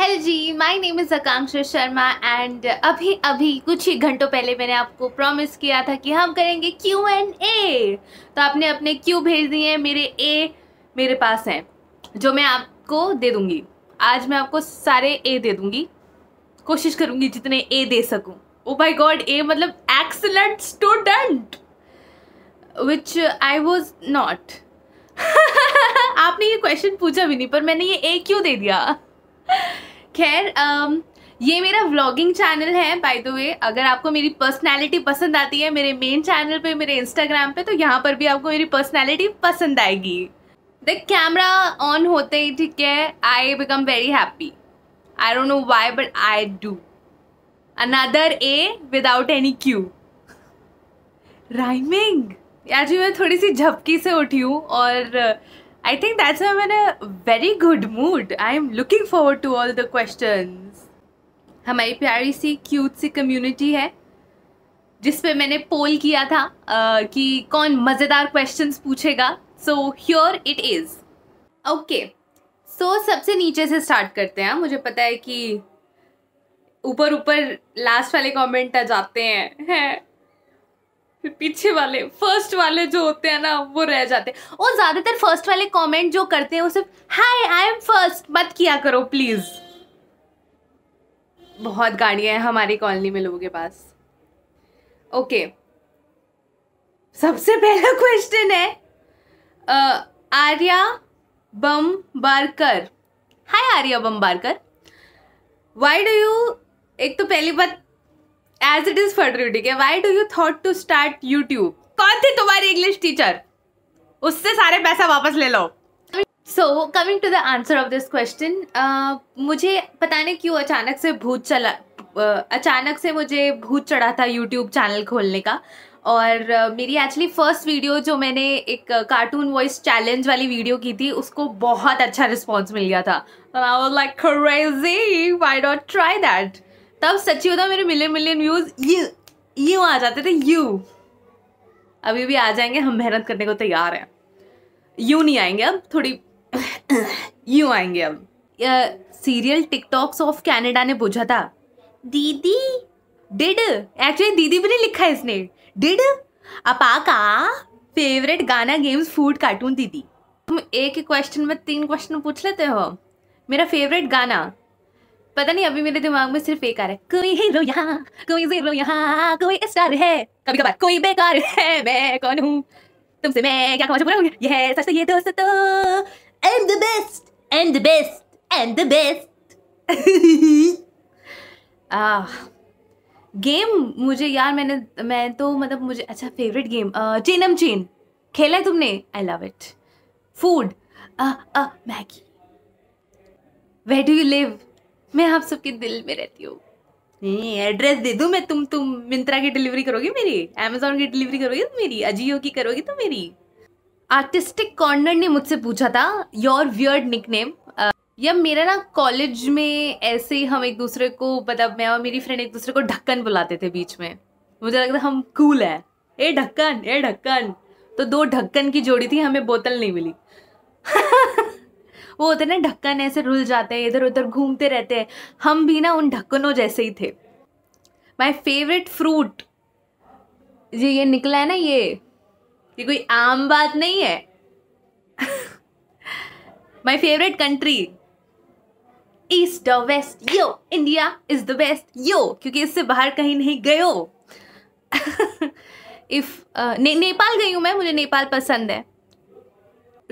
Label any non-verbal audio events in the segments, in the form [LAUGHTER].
Hello ji my name is Akanksha Sharma and अभी अभी कुछ ही घंटों पहले मैंने आपको प्रॉमिस किया था कि हम करेंगे क्यू एंड ए तो आपने अपने क्यू भेज दिए हैं मेरे ए मेरे पास हैं जो मैं आपको दे दूँगी आज मैं आपको सारे ए दे दूँगी कोशिश करूँगी जितने ए दे सकूँ ओ बाई गॉड ए मतलब excellent student which I was not आपने ये क्वेश्चन पूछा भी नहीं पर मैंने ये ए क्यों दे दिया खैर ये मेरा व्लॉगिंग चैनल है बाय द वे अगर आपको मेरी पर्सनालिटी पसंद आती है मेरे मेन चैनल पे मेरे इंस्टाग्राम पे तो यहाँ पर भी आपको मेरी पर्सनालिटी पसंद आएगी द कैमरा ऑन होते ही ठीक है I become very happy I don't know why but I do another a without any Q rhyming आज मैं थोड़ी सी झपकी से उठी हूँ और I think that's why I'm a very good mood I am looking forward to all the questions. हमारी प्यारी सी क्यूट सी कम्युनिटी है जिस पे मैंने पोल किया था uh, कि कौन मज़ेदार क्वेश्चंस पूछेगा so sure it is okay so सबसे नीचे से स्टार्ट करते हैं मुझे पता है कि ऊपर ऊपर लास्ट वाले कमेंट आ जाते हैं है? फिर पीछे वाले फर्स्ट वाले जो होते हैं ना वो रह जाते हैं और ज़्यादातर फर्स्ट वाले कमेंट जो करते हैं वो सिर्फ हाय आई एम फर्स्ट मत किया करो प्लीज़ बहुत गाड़ियां हैं हमारी कॉलोनी में लोगों के पास ओके सबसे पहला क्वेश्चन है uh, आर्या बारकर हाय आर्या बम बारकर वाई डू यू एक तो पहली बात एज इट इज फट रही ठीक है why do you thought to start YouTube कौन थी तुम्हारी इंग्लिश टीचर उससे सारे पैसा वापस ले लो so coming to the answer of this question मुझे पता नहीं क्यों अचानक से भूत चला uh, अचानक से मुझे भूत चढ़ा था यूट्यूब चैनल खोलने का और uh, मेरी एक्चुअली फर्स्ट वीडियो जो मैंने एक कार्टून वॉइस चैलेंज वाली वीडियो की थी उसको बहुत अच्छा रिस्पॉन्स मिल गया था I was like crazy why don't try that तब सच्ची होता मेरे million million views you you आ जाते थे यू अभी भी आ जाएंगे हम मेहनत करने को तैयार हैं यू नहीं आएंगे अब थोड़ी यू [COUGHS] आएंगे अब सीरियल टिकटॉक्स ऑफ कैनेडा ने पूछा था दीदी डिड एक्चुअली दीदी भी नहीं लिखा है इसने डिड अपा का फेवरेट गाना गेम्स फूड कार्टून दीदी तुम एक ही क्वेश्चन में तीन क्वेश्चन पूछ लेते हो मेरा फेवरेट गाना पता नहीं अभी मेरे दिमाग में सिर्फ एक आ रहा है कोई हीरो यहाँ कोई जीरो यहाँ कोई स्टार है कभी कभार कोई बेकार है मैं कौन हूँ तुमसे मैं क्या कमा पूरा ये सच तो ये दोस्त तो and the best and the best and the best game मुझे यार मैंने मैं तो मतलब मुझे अच्छा फेवरेट गेम चेनम चेन खेला है तुमने I love it food Maggi where do you live मैं आप सबके दिल में रहती हूँ नहीं एड्रेस दे दूँ मैं तुम तुम मिंत्रा की डिलीवरी करोगी मेरी अमेजोन की डिलीवरी करोगी तो मेरी अजियो की करोगी तो मेरी आर्टिस्टिक कॉर्नर ने मुझसे पूछा था योर वियर्ड नेम या मेरा ना कॉलेज में ऐसे हम एक दूसरे को मतलब मैं और मेरी फ्रेंड एक दूसरे को ढक्कन बुलाते थे बीच में मुझे लगता हम कूल है ए ढक्कन ए ढक्कन तो दो ढक्कन की जोड़ी थी हमें बोतल नहीं मिली [LAUGHS] वो होते ना ढक्कन ऐसे रुल जाते हैं इधर उधर घूमते रहते हैं हम भी ना उन ढक्कनों जैसे ही थे माई फेवरेट फ्रूट ये ये निकला है ना ये ये कोई आम बात नहीं है माई फेवरेट कंट्री ईस्ट और west yo India is the best yo क्योंकि इससे बाहर कहीं नहीं गयो इफ [LAUGHS] uh, नेपाल गई हूँ मैं मुझे नेपाल पसंद है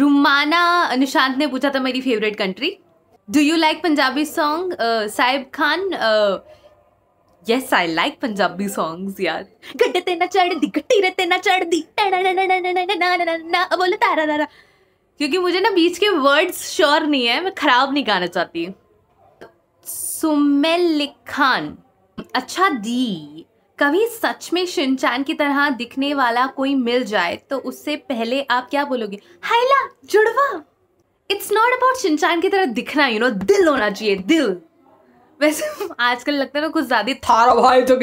रुमाना निशांत ने पूछा था मेरी favourite country do you like Punjabi song Sahib Khan yes I like Punjabi songs यार गड्ढे ना चढ़ दी गट्टी रे ना चढ़ दी बोलो तारा तारा क्योंकि मुझे ना बीच के वर्ड्स श्योर नहीं है मैं खराब नहीं गाना चाहती सुमेल खान अच्छा दी कभी सच में शिनचैन की तरह दिखने वाला कोई मिल जाए तो उससे पहले आप क्या बोलोगे हाइला जुड़वा इट्स नॉट अबाउट शिनचैन की तरह दिखना यू you नो know, दिल होना चाहिए दिल वैसे आजकल लगता है ना कुछ ज्यादा थारा भाई तो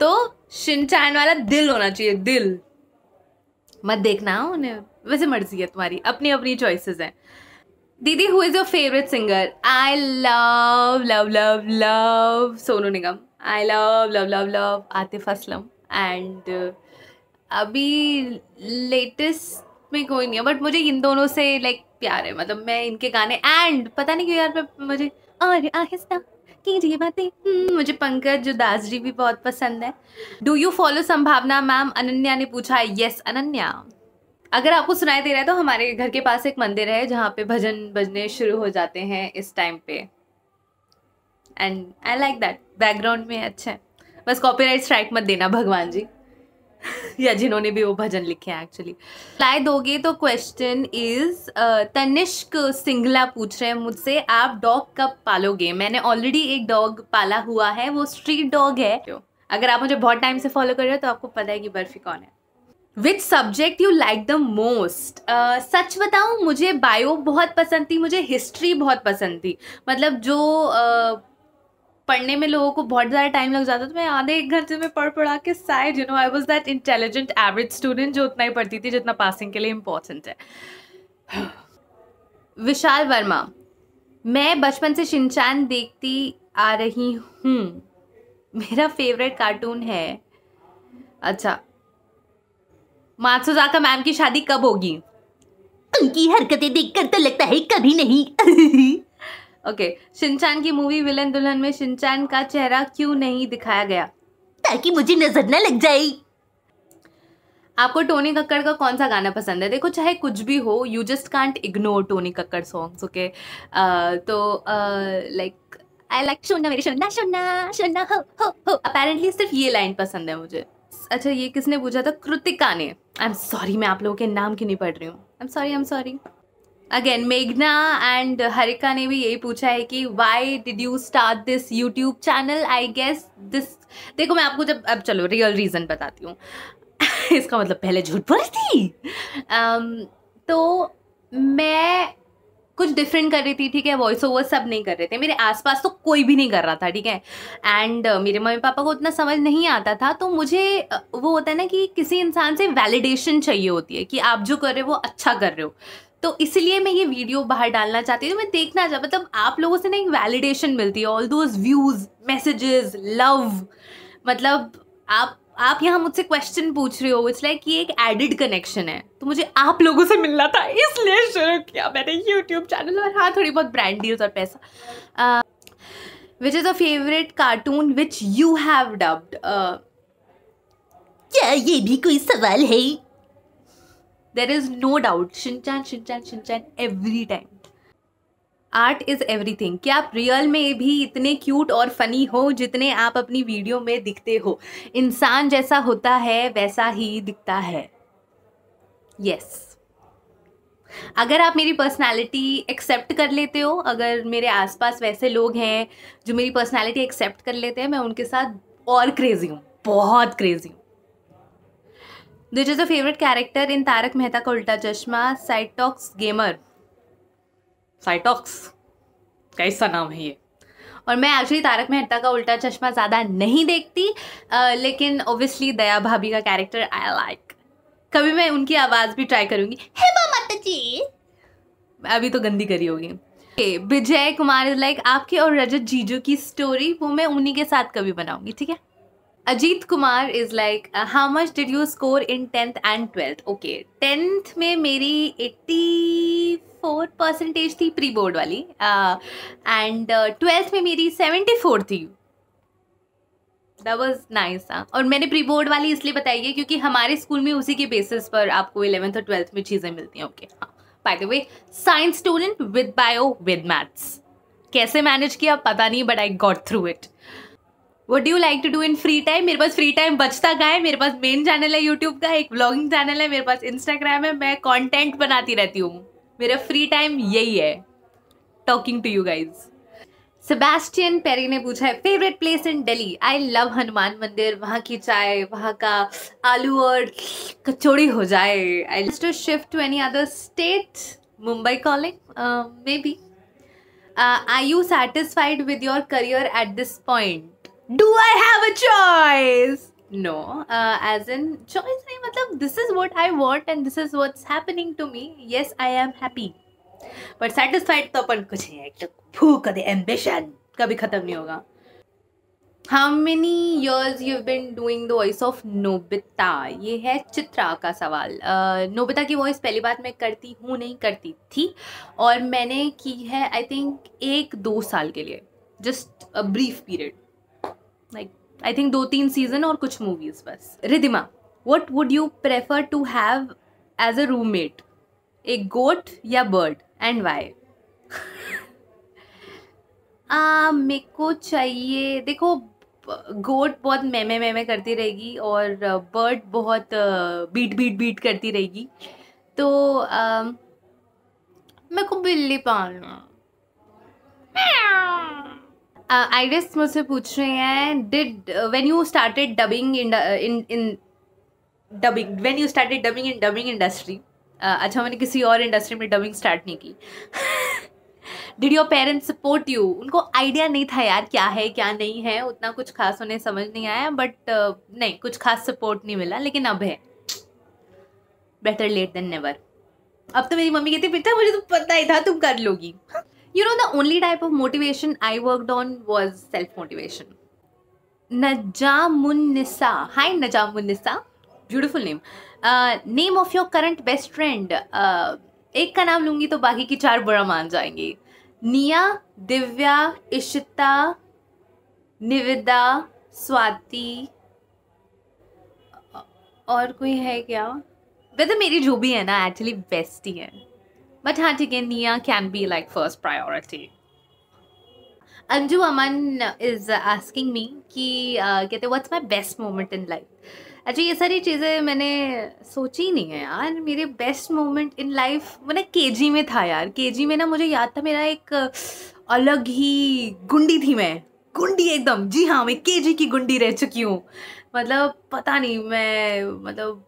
तो शिनचैन वाला दिल होना चाहिए दिल मत देखना उन्हें वैसे मर्जी है तुम्हारी अपनी अपनी चॉइसेस हैं दीदी who is your favourite singer I love love love love Sonu Nigam I love love love love Atif Aslam and uh, अभी लेटेस्ट में कोई नहीं है बट मुझे इन दोनों से लाइक like, प्यार है मतलब मैं इनके गाने एंड पता नहीं क्यों यार मैं मुझे और आहिस्ता कीजिए बातें hmm, मुझे पंकज दास जी भी बहुत पसंद है do you follow Sambhavna ma'am Ananya ने पूछा है यस अनन्या अगर आपको सुनाई दे रहा है तो हमारे घर के पास एक मंदिर है जहाँ पे भजन बजने शुरू हो जाते हैं इस टाइम पे and I like that background में अच्छा है बस कॉपीराइट स्ट्राइक मत देना भगवान जी [LAUGHS] या जिन्होंने भी वो भजन लिखे हैं एक्चुअली लाए दोगे तो क्वेश्चन इज तनिष्क सिंगला पूछ रहे हैं मुझसे आप डॉग कब पालोगे मैंने ऑलरेडी एक डॉग पाला हुआ है वो स्ट्रीट डॉग है अगर आप मुझे बहुत टाइम से फॉलो कर रहे हो तो आपको पता है कि बर्फी कौन है which subject you like the most सच बताऊँ मुझे बायो बहुत पसंद थी मुझे हिस्ट्री बहुत पसंद थी मतलब जो uh, पढ़ने में लोगों को बहुत ज़्यादा टाइम लग जाता था तो मैं आधे एक घंटे में पढ़ पढ़ा के side you know I was that intelligent average student जो उतना ही पढ़ती थी जितना पासिंग के लिए इम्पोर्टेंट है [SIGHS] विशाल वर्मा मैं बचपन से शिनचान देखती आ रही हूँ मेरा फेवरेट कार्टून है अच्छा मात्सुजाका मैम की शादी कब होगी उनकी हरकतें देखकर तो लगता है कभी नहीं ओके [LAUGHS] शिनचैन की मूवी विलन दुल्हन में शिनचैन का चेहरा क्यों नहीं दिखाया गया ताकि मुझे नजर ना लग जाए आपको टोनी कक्कड़ का कौन सा गाना पसंद है देखो चाहे कुछ भी हो you just can't ignore Tony Kakkar songs okay uh, तो लाइक आई लाइक सुनना मेरी सुनना सुनना सुनना हो हो हो अपेरेंटली सिर्फ ये लाइन पसंद है मुझे अच्छा ये किसने पूछा था कृतिका ने आई एम सॉरी मैं आप लोगों के नाम की नहीं पढ़ रही हूँ I am sorry I am sorry again मेघना एंड हरिका ने भी यही पूछा है कि why did you start this YouTube channel I guess this देखो मैं आपको जब अब चलो रियल रीज़न बताती हूँ [LAUGHS] इसका मतलब पहले झूठ बोली थी um, तो मैं कुछ डिफरेंट कर रही थी ठीक है वॉइस ओवर सब नहीं कर रहे थे मेरे आसपास तो कोई भी नहीं कर रहा था ठीक है एंड uh, मेरे मम्मी पापा को उतना समझ नहीं आता था तो मुझे uh, वो होता है ना कि किसी इंसान से वैलिडेशन चाहिए होती है कि आप जो कर रहे हो वो अच्छा कर रहे हो तो इसलिए मैं ये वीडियो बाहर डालना चाहती हूँ मैं देखना चाहता मतलब आप लोगों से ना एक वैलिडेशन मिलती है all those views messages love मतलब आप आप यहाँ मुझसे क्वेश्चन पूछ रहे हो इट्स लाइक ये एक एडिड कनेक्शन है तो मुझे आप लोगों से मिलना था इसलिए शुरू किया मैंने यूट्यूब चैनल और हाँ थोड़ी बहुत ब्रांड डील्स और पैसा which is a favourite cartoon which you have dubbed क्या ये भी कोई सवाल है there is no doubt Shinchan Shinchan Shinchan every time art is everything क्या आप रियल में भी इतने क्यूट और फनी हो जितने आप अपनी वीडियो में दिखते हो इंसान जैसा होता है वैसा ही दिखता है यस yes. अगर आप मेरी पर्सनालिटी एक्सेप्ट कर लेते हो अगर मेरे आसपास वैसे लोग हैं जो मेरी पर्सनालिटी एक्सेप्ट कर लेते हैं मैं उनके साथ और क्रेजी हूँ बहुत क्रेजी हूँ this is a favourite character in Taarak Mehta ka Ooltah चश्मा साइटॉक्स गेमर साइटॉक्स कैसा नाम है ये और मैं एक्चुअली तारक मेहता का उल्टा चश्मा ज़्यादा नहीं देखती आ, लेकिन ओबियसली दया भाभी का कैरेक्टर आई लाइक कभी मैं उनकी आवाज़ भी ट्राई करूँगी हे माता जी अभी तो गंदी करी होगी विजय कुमार इज लाइक आपके और रजत जीजू की स्टोरी वो मैं उन्हीं के साथ कभी बनाऊंगी ठीक है Ajit Kumar is like how much did you score in tenth and twelfth okay tenth में मेरी एट्टी फोर परसेंटेज थी प्री बोर्ड वाली एंड ट्वेल्थ uh, में मेरी सेवेंटी फोर थी दैट वॉज नाइस और मैंने प्री बोर्ड वाली इसलिए बताई है क्योंकि हमारे स्कूल में उसी के बेसिस पर आपको इलेवेंथ और ट्वेल्थ में चीज़ें मिलती हैं ओके हाँ by the way science student with bio with maths कैसे मैनेज किया पता नहीं but I got through it what you like to do in free time मेरे पास फ्री टाइम बचता का है मेरे पास मेन चैनल है यूट्यूब का एक ब्लॉगिंग चैनल है मेरे पास इंस्टाग्राम है मैं कॉन्टेंट बनाती रहती हूँ मेरा फ्री टाइम यही है talking to you guys Sebastian Perry ने पूछा है favourite place in Delhi I love Hanuman Mandir वहाँ की चाय वहाँ का आलू और कचौड़ी हो जाए I to shift to any other state Mumbai calling may be I you satisfied with your career at this point do I have a choice no as in choice नहीं मतलब this is what I want and this is what's happening to me yes I am happy but satisfied तो अपन कुछ नहीं है तो भूख the ambition कभी ख़त्म नहीं होगा how many years you been doing the voice of Nobita ये है चित्रा का सवाल uh, नोबिता की वॉइस पहली बात मैं करती हूँ नहीं करती थी और मैंने की है आई थिंक एक दो साल के लिए just a brief period like I think दो तीन सीजन और कुछ मूवीज बस Ridhima what would you prefer to have as a roommate a goat या बर्ड एंड वाई मेरे को चाहिए देखो गोट बहुत मैमे मेमे करती रहेगी और बर्ड uh, बहुत बीट बीट बीट करती रहेगी तो um, मेरे को बिल्ली पालना आइडिस uh, मुझसे पूछ रहे हैं did when you started dubbing in in dubbing when you started dubbing in dubbing industry अच्छा मैंने किसी और इंडस्ट्री में डबिंग स्टार्ट नहीं की did your parents support you उनको आइडिया नहीं था यार क्या है क्या नहीं है उतना कुछ खास उन्हें समझ नहीं आया बट uh, नहीं कुछ खास सपोर्ट नहीं मिला लेकिन अब है बेटर लेट देन नेवर अब तो मेरी मम्मी कहती पिता मुझे तो पता ही था तुम कर लोगी [LAUGHS] you know the only type of motivation I work on was self motivation Najamunnisa hi Najamunnisa beautiful name name of your current best friend एक का नाम लूंगी तो बाकी की चार बुरा मान जाएंगी निया दिव्या इशिता निविदा स्वाति और कोई है क्या वैसे मेरी जो भी है ना एक्चुअली बेस्ट ही है but निया हाँ, can be like first priority. Anju Aman is asking me कि uh, कहते what's my best moment in life अच्छा ये सारी चीज़ें मैंने सोची नहीं है यार मेरे बेस्ट मोमेंट इन लाइफ मैंने के में था यार के में ना मुझे याद था मेरा एक अलग ही गुंडी थी मैं गुंडी एकदम जी हाँ मैं के की गुंडी रह चुकी हूँ मतलब पता नहीं मैं मतलब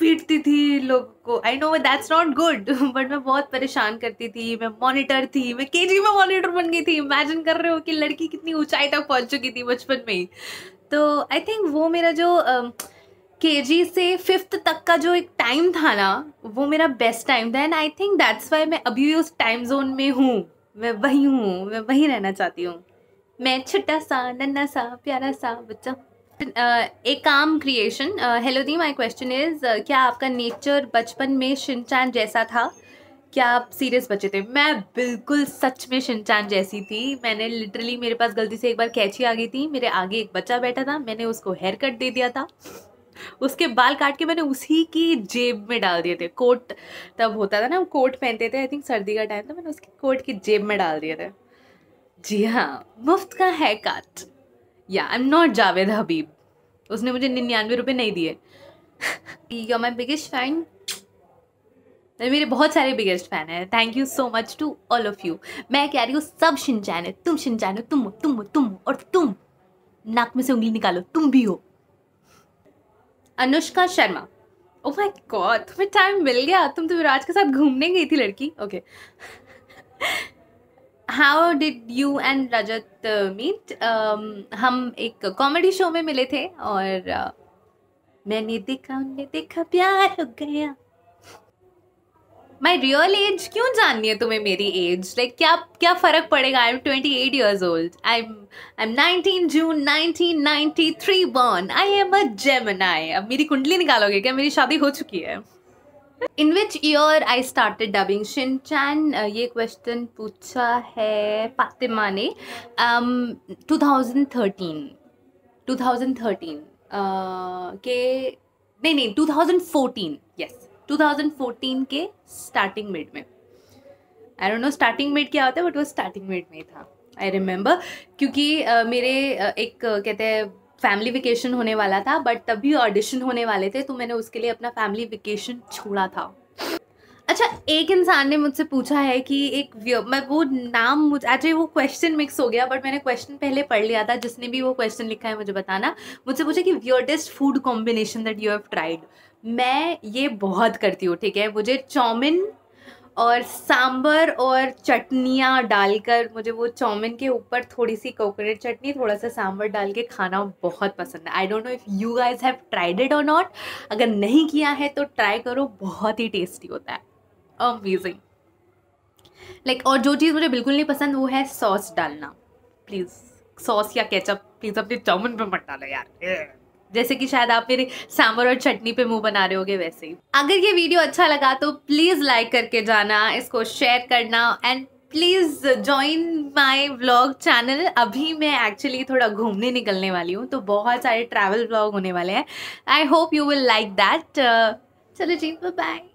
पीटती थी लोग को I know that's not good but मैं बहुत परेशान करती थी मैं मॉनिटर थी मैं के में मॉनिटर बन गई थी इमेजिन कर रहे हो कि लड़की कितनी ऊंचाई तक पहुंच चुकी थी बचपन में ही तो आई थिंक वो मेरा जो के जी से फिफ्थ तक का जो एक टाइम था ना वो मेरा बेस्ट टाइम था and I think that's why मैं अभी उस टाइम जोन में हूँ मैं वही हूँ मैं वही रहना चाहती हूँ मैं छोटा सा नन्ना सा प्यारा सा बच्चा Uh, ए काम क्रिएशन हेलो दी माय क्वेश्चन इज़ क्या आपका नेचर बचपन में शिनचैन जैसा था क्या आप सीरियस बच्चे थे मैं बिल्कुल सच में शिनचान जैसी थी मैंने लिटरली मेरे पास गलती से एक बार कैची आ गई थी मेरे आगे एक बच्चा बैठा था मैंने उसको हेयर कट दे दिया था उसके बाल काट के मैंने उसी की जेब में डाल दिए थे कोट तब होता था ना कोट पहनते थे आई थिंक सर्दी का टाइम था मैंने उसकी कोट की जेब में डाल दिए थे जी हाँ मुफ्त का है काट या I am not Javed Habib उसने मुझे निन्यानवे रुपये नहीं दिए you are my biggest fan मेरे बहुत सारे बिगेस्ट फैन है thank you so much to all of you मैं कह रही हूँ सब शिनचैन है तुम शिनचैन हो तुम तुम तुम और तुम नाक में से उंगली निकालो तुम भी हो Anushka Sharma oh my god तुम्हें टाइम मिल गया तुम तो विराज के साथ घूमने गई थी लड़की okay okay. How did you and Rajat meet हम एक कॉमेडी शो में मिले थे और uh, मैंने देखा उनने देखा प्यार हो गया माई रियल एज क्यों जाननी है तुम्हें मेरी एज लाइक like, क्या क्या फ़र्क पड़ेगा I am twenty eight years old I am I am nineteen June nineteen ninety three born I am a I अब मेरी कुंडली निकालोगे क्या मेरी शादी हो चुकी है in which year I start dubbing Shinchan ये क्वेश्चन पूछा है फातिमा ने two thousand thirteen two thousand thirteen के नहीं नहीं two thousand fourteen yes two thousand के स्टार्टिंग मिड में I don't know starting mid क्या होता है बट वो स्टार्टिंग मिड में था आई रिमेंबर क्योंकि uh, मेरे uh, एक uh, कहते हैं फैमिली वेकेशन होने वाला था बट तभी ऑडिशन होने वाले थे तो मैंने उसके लिए अपना फैमिली वेकेशन छोड़ा था अच्छा एक इंसान ने मुझसे पूछा है कि एक मैं वो नाम मुझे अच्छा वो क्वेश्चन मिक्स हो गया बट मैंने क्वेश्चन पहले पढ़ लिया था जिसने भी वो क्वेश्चन लिखा है मुझे बताना मुझसे पूछा कि weirdest food combination that you have tried मैं ये बहुत करती हूँ ठीक है मुझे चाउमिन और सांबर और चटनियाँ डालकर मुझे वो चाउमिन के ऊपर थोड़ी सी कोकोनट चटनी थोड़ा सा सांबर डाल के खाना बहुत पसंद है I don't know if you guys have tried it और नॉट अगर नहीं किया है तो ट्राई करो बहुत ही टेस्टी होता है अमेजिंग लाइक like, और जो चीज़ मुझे बिल्कुल नहीं पसंद वो है सॉस डालना प्लीज़ सॉस या केचप प्लीज़ अपने चाउमिन पर मत डालो यार जैसे कि शायद आप मेरे सांभर और चटनी पे मुंह बना रहे होगे वैसे ही अगर ये वीडियो अच्छा लगा तो प्लीज़ लाइक करके जाना इसको शेयर करना and please join my vlog channel अभी मैं एक्चुअली थोड़ा घूमने निकलने वाली हूँ तो बहुत सारे ट्रैवल व्लॉग होने वाले हैं I hope you will like that चलो जी बाय